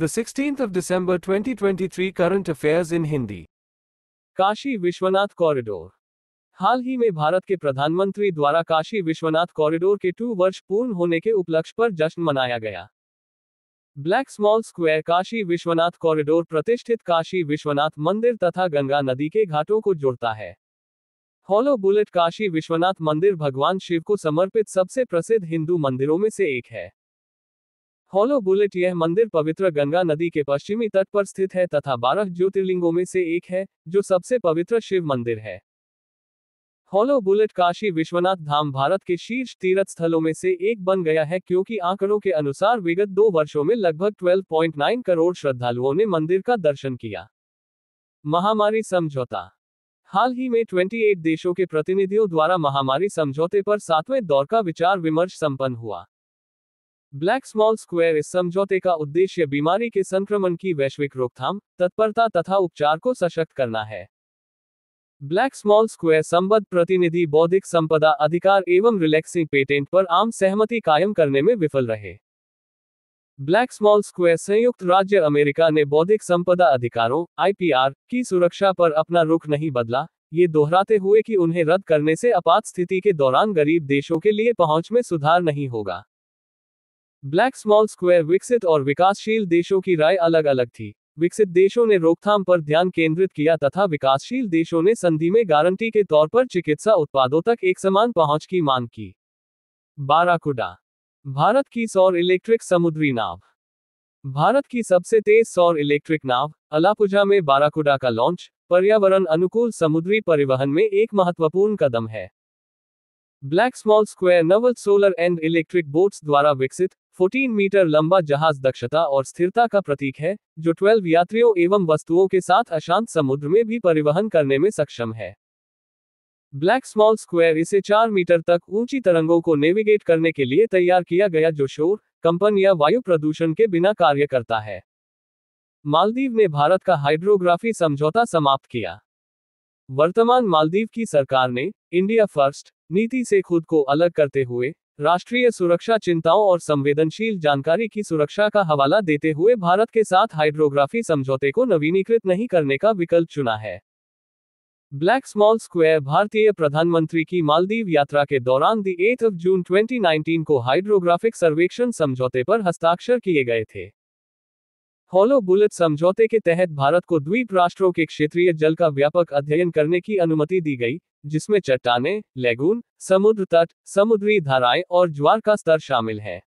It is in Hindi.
The 16th of December 2023 Current Affairs in Hindi Kashi Vishwanath corridor हाल ही में भारत के प्रधानमंत्री द्वारा काशी विश्वनाथ कॉरिडोर के टू वर्ष पूर्ण होने के उपलक्ष्य पर जश्न मनाया गया black small square Kashi Vishwanath corridor प्रतिष्ठित काशी विश्वनाथ मंदिर तथा गंगा नदी के घाटों को जोड़ता है हॉलो बुलेट काशी विश्वनाथ मंदिर भगवान शिव को समर्पित सबसे प्रसिद्ध हिंदू मंदिरों में से एक है होलो बुलेट यह मंदिर पवित्र गंगा नदी के पश्चिमी तट पर स्थित है तथा बारह ज्योतिर्लिंगों में से एक है जो सबसे पवित्र शिव मंदिर है होलो बुलेट काशी विश्वनाथ धाम भारत के शीर्ष तीर्थ स्थलों में से एक बन गया है क्योंकि आंकड़ों के अनुसार विगत दो वर्षों में लगभग 12.9 करोड़ श्रद्धालुओं ने मंदिर का दर्शन किया महामारी समझौता हाल ही में 28 देशों के प्रतिनिधियों द्वारा महामारी समझौते पर सातवें दौर का विचार विमर्श संपन्न हुआ ब्लैक स्मॉल स्क्वायर इस समझौते का उद्देश्य बीमारी के संक्रमण की वैश्विक रोकथाम तत्परता तथा उपचार को सशक्त करना है ब्लैक स्मॉल स्क्वायर संबद्ध प्रतिनिधि बौद्धिक संपदा अधिकार एवं रिलैक्सिंग पेटेंट पर आम सहमति कायम करने में विफल रहे ब्लैक स्मॉल स्क्वायर संयुक्त राज्य अमेरिका ने बौद्धिक संपदा अधिकारों आईपीआर की सुरक्षा पर अपना रुख नहीं बदला ये दोहराते हुए कि उन्हें रद्द करने से आपात स्थिति के दौरान गरीब देशों के लिए पहुंच में सुधार नहीं होगा ब्लैक स्मॉल स्क्वायर विकसित और विकासशील देशों की राय अलग अलग थी विकसित देशों ने रोकथाम पर ध्यान केंद्रित किया तथा विकासशील देशों ने संधि में गारंटी के तौर पर चिकित्सा उत्पादों तक एक समान पहुंच की मांग की बाराकुडा भारत की सौर इलेक्ट्रिक समुद्री नाव भारत की सबसे तेज सौर इलेक्ट्रिक नाव अलापुजा में बाराकुडा का लॉन्च पर्यावरण अनुकूल समुद्री परिवहन में एक महत्वपूर्ण कदम है black small square Navalt solar and electric boats द्वारा विकसित 14 मीटर लंबा जहाज दक्षता और स्थिरता का प्रतीक है जो 12 यात्रियों एवं वस्तुओं के साथ अशांत समुद्र में भी परिवहन करने में सक्षम है ब्लैक स्मॉल स्क्वायर इसे 4 मीटर तक ऊंची तरंगों को नेविगेट करने के लिए तैयार किया गया जो शोर कंपन या वायु प्रदूषण के बिना कार्य करता है मालदीव ने भारत का हाइड्रोग्राफी समझौता समाप्त किया वर्तमान मालदीव की सरकार ने इंडिया फर्स्ट नीति से खुद को अलग करते हुए राष्ट्रीय सुरक्षा चिंताओं और संवेदनशील जानकारी की सुरक्षा का हवाला देते हुए भारत के साथ हाइड्रोग्राफी समझौते को नवीनीकृत नहीं करने का विकल्प चुना है ब्लैक स्मॉल स्क्वायर भारतीय प्रधानमंत्री की मालदीव यात्रा के दौरान दी एट ऑफ जून 2019 को हाइड्रोग्राफिक सर्वेक्षण समझौते पर हस्ताक्षर किए गए थे हॉलो बुलेट समझौते के तहत भारत को द्वीप राष्ट्रों के क्षेत्रीय जल का व्यापक अध्ययन करने की अनुमति दी गई जिसमें चट्टाने लेगून समुद्र तट समुद्री धाराएं और ज्वार का स्तर शामिल है